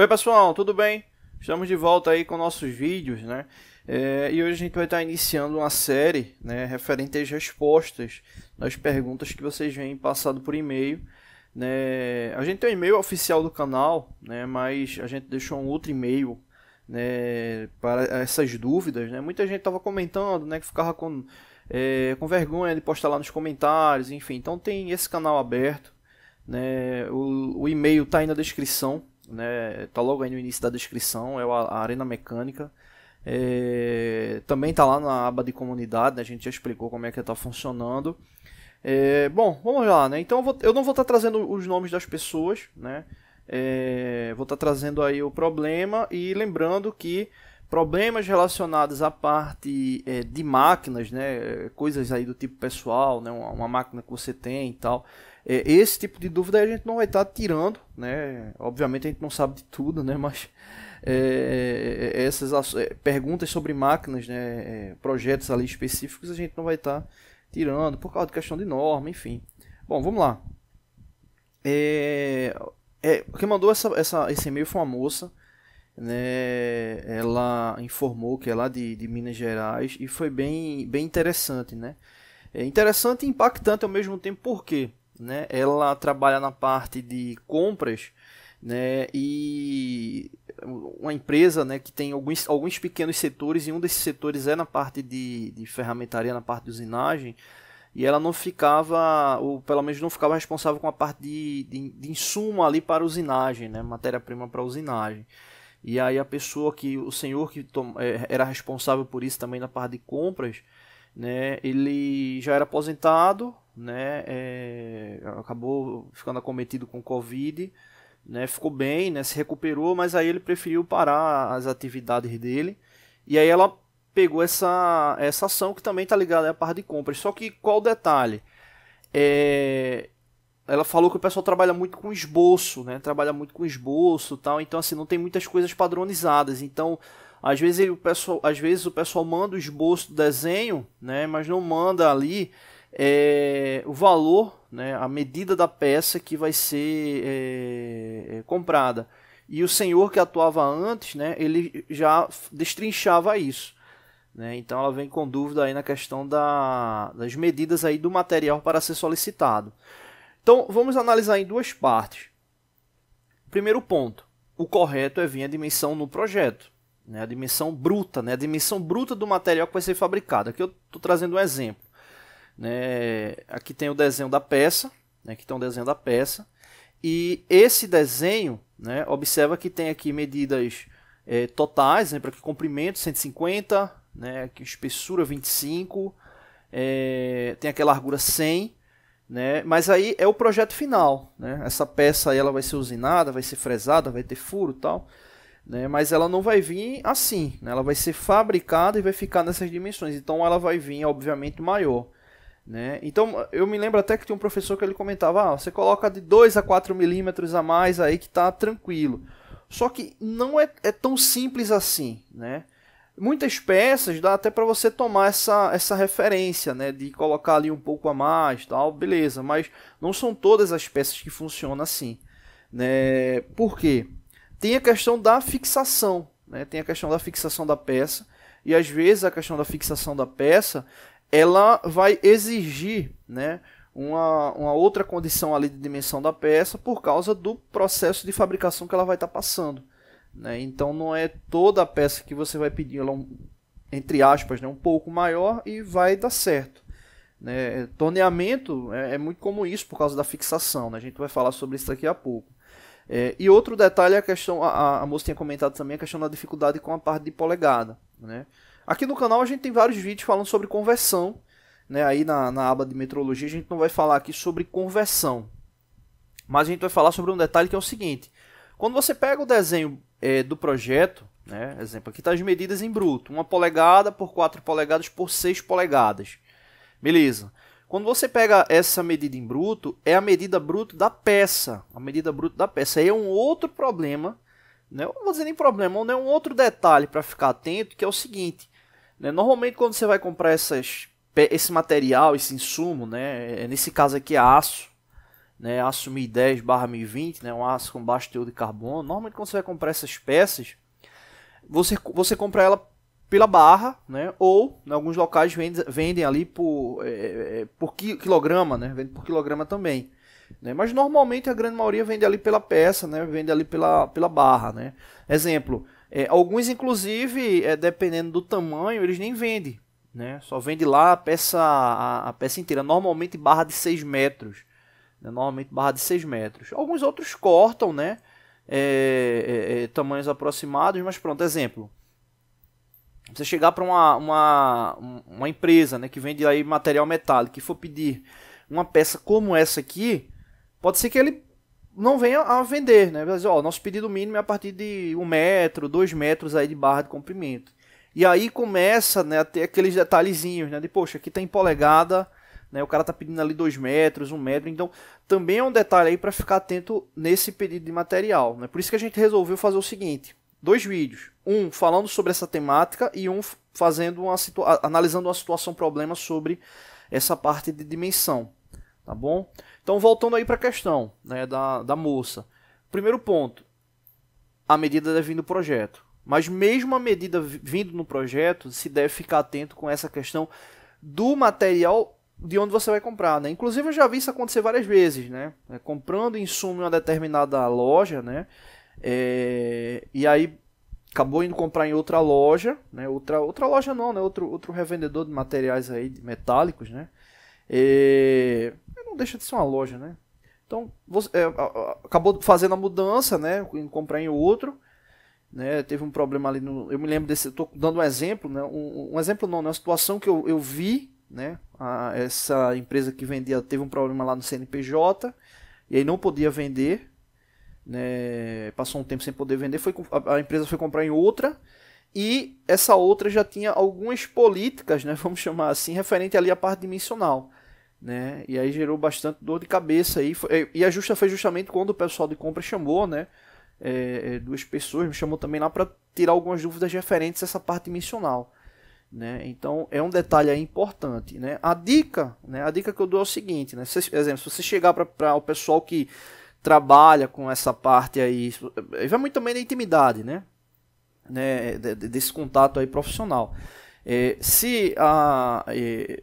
Oi pessoal, tudo bem? Estamos de volta aí com nossos vídeos, né? É, e hoje a gente vai estar iniciando uma série né, referente às respostas das perguntas que vocês vêm passado por e-mail. Né? A gente tem um e-mail oficial do canal, né, mas a gente deixou um outro e-mail né, para essas dúvidas. Né? Muita gente estava comentando né, que ficava com, é, com vergonha de postar lá nos comentários, enfim. Então tem esse canal aberto. Né? O, o e-mail está aí na descrição né? Tá logo aí no início da descrição, é a Arena Mecânica. É, também tá lá na aba de comunidade, né? a gente já explicou como é que tá funcionando. É, bom, vamos lá, né? Então eu, vou, eu não vou estar tá trazendo os nomes das pessoas, né? É, vou estar tá trazendo aí o problema e lembrando que problemas relacionados à parte é, de máquinas, né? Coisas aí do tipo pessoal, né? Uma, uma máquina que você tem e tal é, esse tipo de dúvida a gente não vai estar tá tirando, né? Obviamente a gente não sabe de tudo, né? Mas é, é essas é, perguntas sobre máquinas, né? É, projetos ali específicos a gente não vai estar tá tirando por causa de questão de norma, enfim. Bom, vamos lá. É, é, quem mandou essa, essa, esse e-mail foi uma moça. Né, ela informou que é lá de, de Minas Gerais e foi bem, bem interessante, né? É interessante e impactante ao mesmo tempo, por quê? né? Ela trabalha na parte de compras, né? E uma empresa, né, que tem alguns, alguns pequenos setores e um desses setores é na parte de, de ferramentaria, na parte de usinagem. E ela não ficava, ou pelo menos não ficava responsável com a parte de, de, de insumo ali para usinagem, né? Matéria-prima para usinagem. E aí a pessoa que, o senhor que tom, é, era responsável por isso também na parte de compras, né? Ele já era aposentado, né? É, acabou ficando acometido com Covid, né? Ficou bem, né? Se recuperou, mas aí ele preferiu parar as atividades dele. E aí ela pegou essa, essa ação que também está ligada à parte de compras. Só que qual o detalhe? É, ela falou que o pessoal trabalha muito com esboço, né? Trabalha muito com esboço, tal. Então assim, não tem muitas coisas padronizadas. Então, às vezes ele, o pessoal, às vezes o pessoal manda o esboço do desenho, né? Mas não manda ali é, o valor, né, a medida da peça que vai ser é, é, comprada. E o senhor que atuava antes, né, ele já destrinchava isso. Né? Então ela vem com dúvida aí na questão da, das medidas aí do material para ser solicitado. Então vamos analisar em duas partes. Primeiro ponto, o correto é vir a dimensão no projeto, né? a dimensão bruta, né? a dimensão bruta do material que vai ser fabricado. Aqui eu estou trazendo um exemplo. Né? Aqui tem o desenho da peça, né? aqui tem o desenho da peça. E esse desenho, né? observa que tem aqui medidas é, totais, né? para que comprimento 150, né? Aqui espessura 25, é, tem aqui a largura 100, né? Mas aí é o projeto final, né? Essa peça aí ela vai ser usinada, vai ser fresada, vai ter furo, tal, né? Mas ela não vai vir assim, né? Ela vai ser fabricada e vai ficar nessas dimensões. Então ela vai vir obviamente maior. Né? Então, eu me lembro até que tinha um professor que ele comentava: ah, você coloca de 2 a 4 milímetros a mais aí que tá tranquilo. Só que não é, é tão simples assim. Né? Muitas peças dá até para você tomar essa, essa referência né? de colocar ali um pouco a mais, tal, beleza, mas não são todas as peças que funcionam assim. Né? Por quê? Tem a questão da fixação, né? tem a questão da fixação da peça. E às vezes a questão da fixação da peça ela vai exigir, né? Uma, uma outra condição ali de dimensão da peça por causa do processo de fabricação que ela vai estar tá passando. Né? Então não é toda a peça que você vai pedir, ela é um, entre aspas, né? um pouco maior e vai dar certo. Né? Torneamento é, é, muito comum isso por causa da fixação, né? a gente vai falar sobre isso daqui a pouco. É, e outro detalhe é a questão, a, a, a moça tinha comentado também a questão da dificuldade com a parte de polegada. Né? Aqui no canal a gente tem vários vídeos falando sobre conversão, né? Aí na, na aba de metrologia a gente não vai falar aqui sobre conversão, mas a gente vai falar sobre um detalhe que é o seguinte: quando você pega o desenho é, do projeto, né? Exemplo, aqui está as medidas em bruto, uma polegada por 4 polegadas por 6 polegadas, beleza? Quando você pega essa medida em bruto, é a medida bruta da peça. A medida bruta da peça. Aí é um outro problema, né? não vou dizer nem problema, é um outro detalhe para ficar atento, que é o seguinte. Né? Normalmente quando você vai comprar essas, esse material, esse insumo, né? É, nesse caso aqui é aço, né? aço 1010 barra 1020, né? um aço com baixo teor de carbono, normalmente quando você vai comprar essas peças, você, você compra ela pela barra, né? Ou em alguns locais vendem, vendem ali por, é, é, é por quilograma, né? Vende por quilograma também. Né? Mas normalmente a grande maioria vende ali pela peça, né? Vende ali pela, pela barra, né? Exemplo, é, alguns, inclusive, é, dependendo do tamanho, eles nem vendem. Né? Só vende lá a peça, a, a peça inteira, normalmente barra de 6 metros. Né? Normalmente barra de 6 metros. Alguns outros cortam né? É, é, é, tamanhos aproximados, mas pronto, exemplo. Você chegar para uma, uma, uma empresa né, que vende aí material metálico e for pedir uma peça como essa aqui, pode ser que ele não venha a vender, né? Mas, ó, nosso pedido mínimo é a partir de um metro, dois metros aí de barra de comprimento. E aí começa né, a ter aqueles detalhezinhos, né? De, poxa, aqui tem tá polegada, né? O cara tá pedindo ali dois metros, um metro. Então, também é um detalhe aí para ficar atento nesse pedido de material, né? Por isso que a gente resolveu fazer o seguinte. Dois vídeos. Um falando sobre essa temática e um fazendo uma analisando uma situação, problema sobre essa parte de dimensão. Tá bom? Então, voltando aí para a questão né, da, da moça. Primeiro ponto, a medida deve vir do projeto. Mas mesmo a medida vindo no projeto, se deve ficar atento com essa questão do material de onde você vai comprar, né? Inclusive eu já vi isso acontecer várias vezes, né? É, comprando insumo em uma determinada loja, né? É... E aí acabou indo comprar em outra loja, né? Outra, outra loja não, né? Outro, outro revendedor de materiais aí metálicos, né? É deixa de ser uma loja, né? Então, você, é, acabou fazendo a mudança, né? Em comprar em outro. Né, teve um problema ali no, eu me lembro desse estou dando um exemplo né, um, um, exemplo não né, uma situação que eu, eu vi né a, essa empresa que vendia teve um problema lá no CNPJ e aí não podia vender né, passou um tempo sem poder vender foi a, a empresa foi comprar em outra e essa outra já tinha algumas políticas né vamos chamar assim referente ali à parte dimensional né? E aí gerou bastante dor de cabeça aí. É, e a justa foi justamente quando o pessoal de compra chamou, né? É, é duas pessoas me chamou também lá para tirar algumas dúvidas referentes a essa parte dimensional, né? Então é um detalhe aí importante, né? A dica, né? A dica que eu dou é o seguinte, né? Se, por exemplo, se você chegar para o pessoal que trabalha com essa parte aí, vai muito também da intimidade, né? né? Desse contato aí profissional. É, se a, é,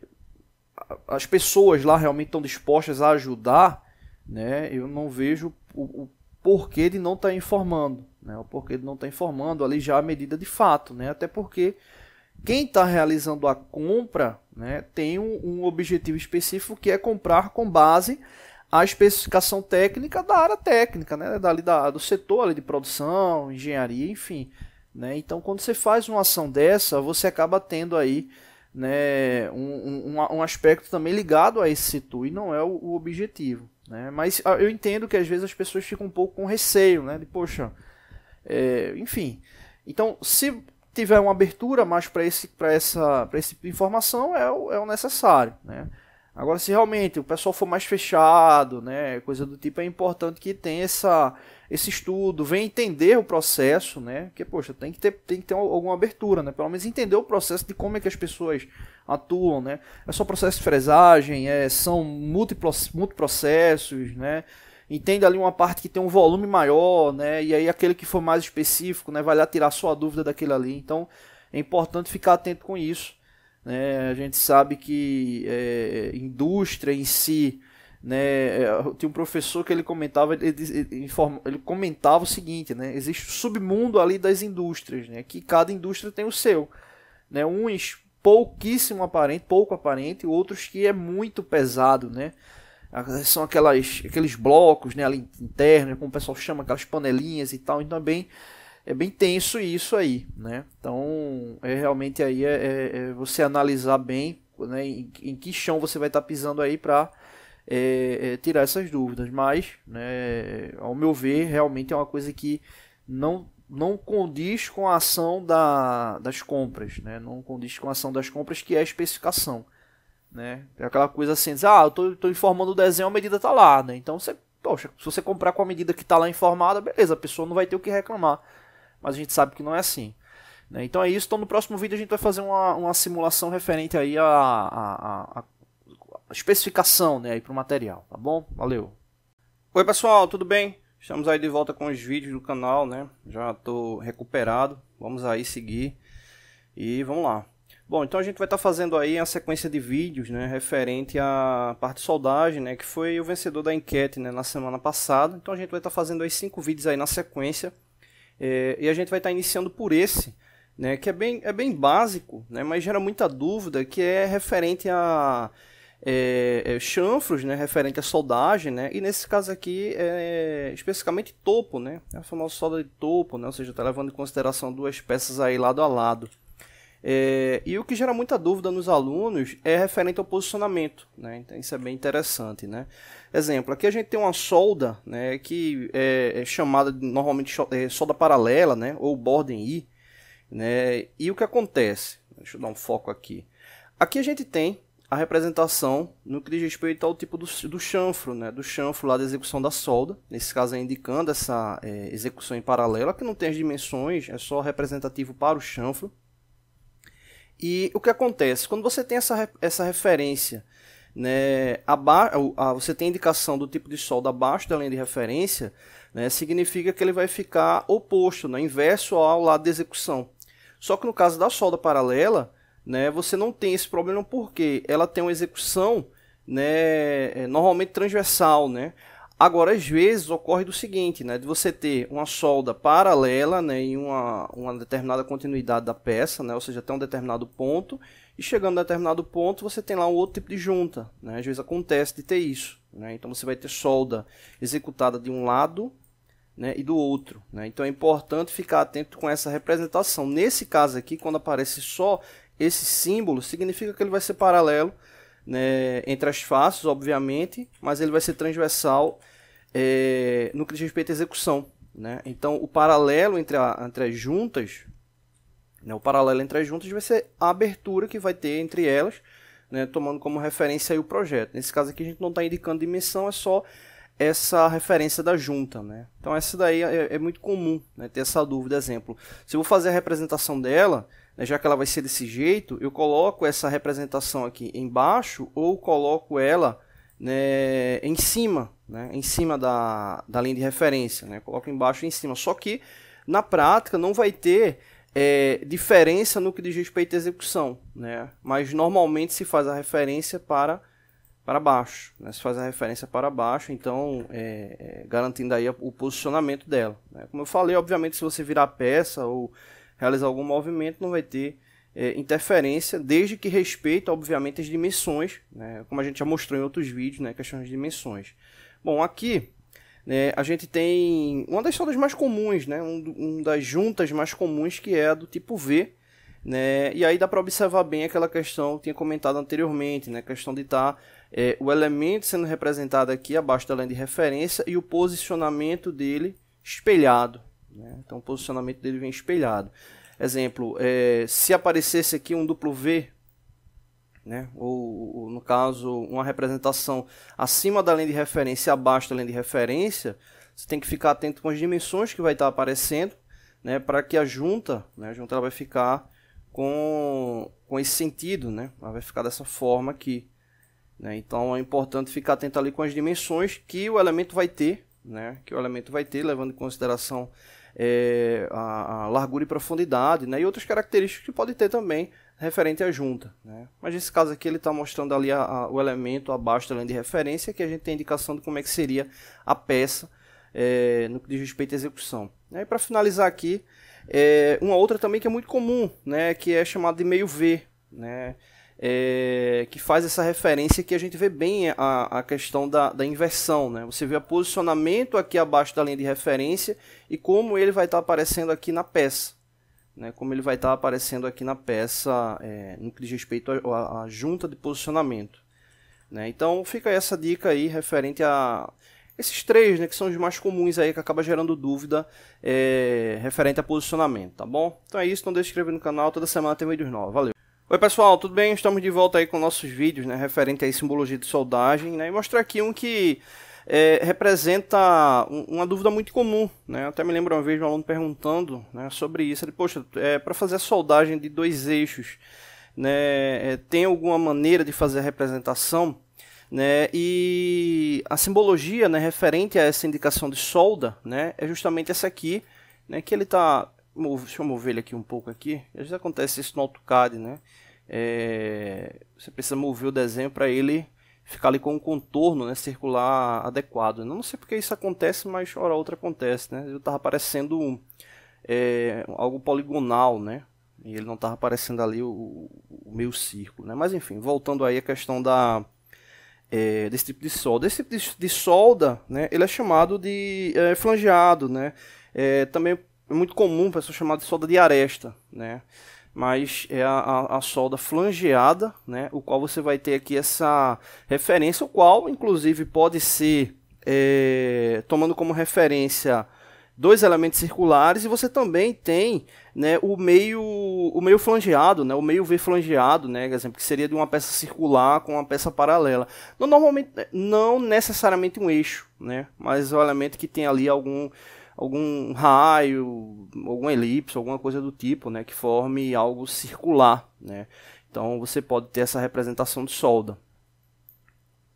as pessoas lá realmente estão dispostas a ajudar, né, eu não vejo o, o porquê de não estar tá informando. Né, o porquê de não estar tá informando ali já a medida de fato. Né, até porque quem está realizando a compra né, tem um, um, objetivo específico que é comprar com base a especificação técnica da área técnica, né, da, da, do setor ali, de produção, engenharia, enfim. Né? Então, quando você faz uma ação dessa, você acaba tendo aí né, um, um, um aspecto também ligado a esse situ e não é o, o objetivo. Né? Mas ah, eu entendo que às vezes as pessoas ficam um pouco com receio, né? De, poxa, é, enfim. Então, se tiver uma abertura mais para esse, para essa, esse tipo de informação, é o, é o necessário, né? Agora, se realmente o pessoal for mais fechado, né, coisa do tipo, é importante que tenha essa, esse estudo, vem entender o processo, né? Porque, poxa, tem que ter, tem que ter alguma abertura, né? Pelo menos entender o processo de como é que as pessoas atuam, né? É só processo de fresagem, é, são múltiplos, multiprocessos, né? Entende ali uma parte que tem um volume maior, né? E aí aquele que for mais específico, né? Vai lá tirar sua dúvida daquele ali. Então, é importante ficar atento com isso. Né? A gente sabe que é, indústria em si né? É, tinha um professor que ele comentava, ele, ele, informa, ele comentava o seguinte, né? Existe o submundo ali das indústrias, né? Que cada indústria tem o seu, né? Uns pouquíssimo aparente, pouco aparente, outros que é muito pesado, né? Ah, são aquelas, aqueles blocos, né? Ali internos como o pessoal chama, aquelas panelinhas e tal. Então é bem, é bem tenso isso aí, né? Então é realmente aí é, é, é você analisar bem, né? Em, em que chão você vai estar pisando aí para é, é, tirar essas dúvidas. Mas, né, ao meu ver, realmente é uma coisa que não não condiz com a ação da, das compras, né? Não condiz com a ação das compras que é a especificação, né? É aquela coisa assim, diz, ah, eu tô, tô informando o desenho, a medida tá lá, né? Então você, poxa, se você comprar com a medida que tá lá informada, beleza, a pessoa não vai ter o que reclamar. Mas a gente sabe que não é assim. Né? Então é isso, então no próximo vídeo a gente vai fazer uma, uma simulação referente aí a, a, a, a especificação né, para o material, tá bom? Valeu! Oi pessoal, tudo bem? Estamos aí de volta com os vídeos do canal, né? Já estou recuperado, vamos aí seguir e vamos lá. Bom, então a gente vai estar tá fazendo aí a sequência de vídeos, né, referente à parte de soldagem, né, que foi o vencedor da enquete, né, na semana passada. Então a gente vai estar tá fazendo aí cinco vídeos aí na sequência é, e a gente vai estar tá iniciando por esse, né, que é bem, é bem básico, né, mas gera muita dúvida, que é referente a é, é, chanfros, né, referente à soldagem, né, e nesse caso aqui, é, especificamente topo, né, a famosa solda de topo, né, ou seja, está levando em consideração duas peças aí lado a lado. É, e o que gera muita dúvida nos alunos é referente ao posicionamento, né, então isso é bem interessante, né. Exemplo, aqui a gente tem uma solda, né, que é, é chamada normalmente é, solda paralela, né, ou borden I, né, e o que acontece? Deixa eu dar um foco aqui. Aqui a gente tem a representação no que diz respeito ao tipo do, do chanfro, né? Do chanfro lá da execução da solda, nesse caso é indicando essa é, execução em paralelo, que não tem as dimensões, é só representativo para o chanfro. E o que acontece? Quando você tem essa, essa referência, né, abaixo, você tem indicação do tipo de solda abaixo da linha de referência, né, significa que ele vai ficar oposto, né, inverso ao lado de execução. Só que no caso da solda paralela, né, você não tem esse problema porque ela tem uma execução né, é, normalmente transversal. Né? Agora, às vezes, ocorre do seguinte, né, de você ter uma solda paralela né, em uma, uma determinada continuidade da peça, né, ou seja, até um determinado ponto, e chegando a determinado ponto, você tem lá um outro tipo de junta. Né? Às vezes acontece de ter isso. Né? Então, você vai ter solda executada de um lado né, e do outro. Né? Então é importante ficar atento com essa representação. Nesse caso aqui, quando aparece só esse símbolo, significa que ele vai ser paralelo né, entre as faces, obviamente, mas ele vai ser transversal é, no que diz respeito à execução. Né? Então, o paralelo entre, a, entre as juntas, né, o paralelo entre as juntas vai ser a abertura que vai ter entre elas, né, tomando como referência o projeto. Nesse caso aqui, a gente não está indicando dimensão, é só essa referência da junta. Né? Então, essa daí é, é muito comum né, ter essa dúvida. Exemplo, se eu vou fazer a representação dela, né, já que ela vai ser desse jeito, eu coloco essa representação aqui embaixo ou coloco ela né, em cima, né, em cima da, da linha de referência, né, coloco embaixo e em cima. Só que na prática não vai ter é, diferença no que diz respeito à execução, né, mas normalmente se faz a referência para para baixo, né? se faz a referência para baixo, então é, é garantindo aí o posicionamento dela. Né? Como eu falei, obviamente se você virar a peça ou realizar algum movimento, não vai ter é, interferência, desde que respeite, obviamente, as dimensões, né, como a gente já mostrou em outros vídeos, né, questões de dimensões. Bom, aqui né, a gente tem uma das soldas mais comuns, né, um, um, das juntas mais comuns, que é a do tipo V, né, e aí dá para observar bem aquela questão que eu tinha comentado anteriormente, né, a questão de estar tá, é, o elemento sendo representado aqui abaixo da linha de referência e o posicionamento dele espelhado, né? Então o posicionamento dele vem espelhado. Exemplo, é, se aparecesse aqui um duplo V, né? ou, ou no caso uma representação acima da linha de referência e abaixo da linha de referência, você tem que ficar atento com as dimensões que vai estar aparecendo, né? para que a junta, né? a junta ela vai ficar com, com esse sentido, né? ela vai ficar dessa forma aqui. Né? Então é importante ficar atento ali com as dimensões que o elemento vai ter, né? que o elemento vai ter, levando em consideração é, a, a, largura e profundidade, né? E outras características que pode ter também referente à junta, né? Mas nesse caso aqui ele está mostrando ali a, a, o elemento abaixo da linha de referência que a gente tem indicação de como é que seria a peça é, no que diz respeito à execução. E para finalizar aqui, é, uma outra também que é muito comum, né? Que é chamada de meio V, né? é, que faz essa referência que a gente vê bem a, a questão da, da, inversão. Né? Você vê o posicionamento aqui abaixo da linha de referência e como ele vai estar tá aparecendo aqui na peça. Né? Como ele vai estar tá aparecendo aqui na peça é, no que diz respeito à junta de posicionamento. Né? Então fica essa dica aí referente a esses três, né, que são os mais comuns aí, que acaba gerando dúvida é, referente a posicionamento, tá bom? Então é isso, não deixe de inscrever no canal, toda semana tem vídeos novos, valeu! Oi pessoal, tudo bem? Estamos de volta aí com nossos vídeos, né, referente à simbologia de soldagem, né, e mostrar aqui um que é, representa uma dúvida muito comum, né, até me lembro uma vez de um aluno perguntando, né, sobre isso, ele, poxa, é, para fazer a soldagem de dois eixos, né, é, tem alguma maneira de fazer a representação? Né? E a simbologia né, referente a essa indicação de solda né, é justamente essa aqui, né, que ele está deixa eu mover ele aqui um pouco aqui. Às vezes acontece isso no AutoCAD, né? É, você precisa mover o desenho para ele ficar ali com um contorno né, circular adequado. Né? Eu não sei porque isso acontece, mas hora outra acontece, né? Ele estava aparecendo um, é, algo poligonal, né? E ele não estava aparecendo ali o, o meio círculo, né? Mas enfim, voltando aí a questão da, é, desse tipo de solda. Esse tipo de, de solda, né, ele é chamado de é, flangeado, né? É, também é muito comum a pessoa chamar de solda de aresta, né? Mas é a, a, a, solda flangeada, né? O qual você vai ter aqui essa referência, o qual, inclusive, pode ser é, tomando como referência dois elementos circulares e você também tem né, o meio o meio flangeado né, o meio V flangeado né, exemplo que seria de uma peça circular com uma peça paralela normalmente não necessariamente um eixo né mas é um elemento que tem ali algum algum raio, algum elipse, alguma coisa do tipo, né, que forme algo circular, né? Então você pode ter essa representação de solda.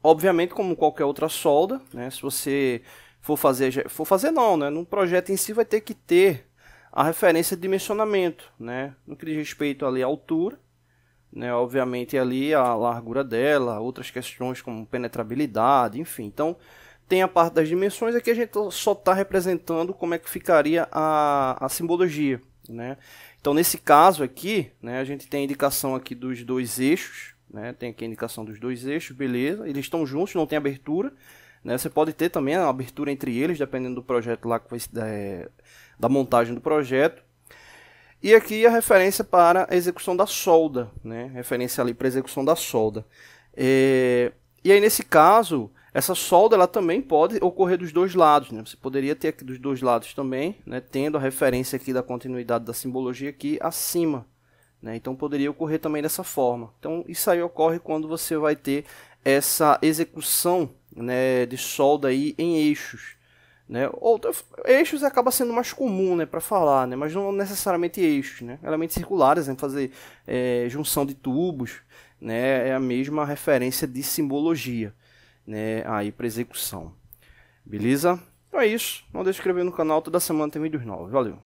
Obviamente, como qualquer outra solda, né, se você for fazer, for fazer não, né, num projeto em si vai ter que ter a referência de dimensionamento, né, no que diz respeito ali à altura, né, obviamente ali a largura dela, outras questões como penetrabilidade, enfim. Então, tem a parte das dimensões, aqui a gente só está representando como é que ficaria a, a simbologia. Né? Então, nesse caso aqui, né, a gente tem a indicação aqui dos dois eixos, né? tem aqui a indicação dos dois eixos, beleza, eles estão juntos, não tem abertura, né? você pode ter também a abertura entre eles, dependendo do projeto lá, da, é, da montagem do projeto, e aqui a referência para a execução da solda, né? referência ali para a execução da solda. É... E aí, nesse caso, essa solda ela também pode ocorrer dos dois lados, né? Você poderia ter aqui dos dois lados também, né? Tendo a referência aqui da continuidade da simbologia aqui acima, né? Então poderia ocorrer também dessa forma. Então isso aí ocorre quando você vai ter essa execução, né? De solda aí em eixos, né? Ou, eixos acaba sendo mais comum, né? Para falar, né? Mas não necessariamente eixos, né? Elementos circulares, né? Fazer é, junção de tubos, né? É a mesma referência de simbologia né, aí para execução. Beleza? Então é isso. Não deixe de inscrever no canal, toda semana tem vídeos novos. Valeu!